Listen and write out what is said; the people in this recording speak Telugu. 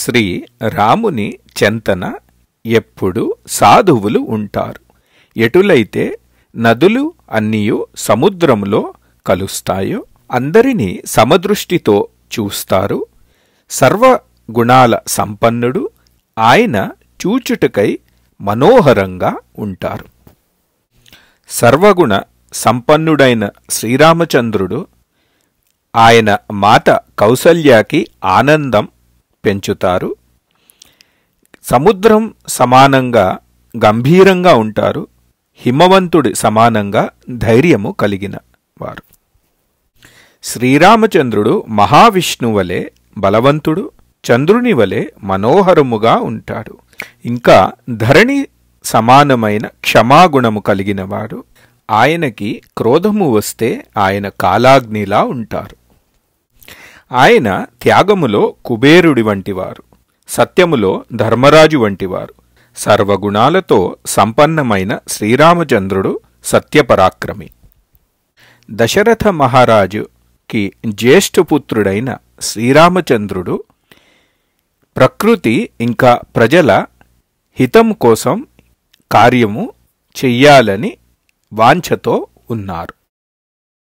శ్రీ రాముని చెంతన ఎప్పుడు సాధువులు ఉంటారు ఎటులైతే నదులు అన్నీయూ సముద్రంలో కలుస్తాయో అందరినీ సమదృష్టితో చూస్తారు సర్వగుణాల సంపన్నుడు ఆయన చూచుటకై మనోహరంగా ఉంటారు సర్వగుణ సంపన్నుడైన శ్రీరామచంద్రుడు ఆయన మాత కౌసల్యాకి ఆనందం పెంచుతారు సముద్రం సమానంగా గంభీరంగా ఉంటారు హిమవంతుడి సమానంగా ధైర్యము కలిగిన వారు శ్రీరామచంద్రుడు మహావిష్ణువలే బలవంతుడు చంద్రుని వలె మనోహరముగా ఉంటాడు ఇంకా ధరణి సమానమైన క్షమాగుణము కలిగినవాడు ఆయనకి క్రోధము వస్తే ఆయన కాలాగ్నిలా ఉంటారు ఆయన త్యాగములో కుబేరుడి వంటివారు సత్యములో ధర్మరాజు వంటివారు సర్వగుణాలతో సంపన్నమైన శ్రీరామచంద్రుడు సత్యపరాక్రమి దశరథ మహారాజుకి జ్యేష్ఠపుత్రుడైన శ్రీరామచంద్రుడు ప్రకృతి ఇంకా ప్రజల హితం కోసం కార్యము చెయ్యాలని వాంఛతో ఉన్నారు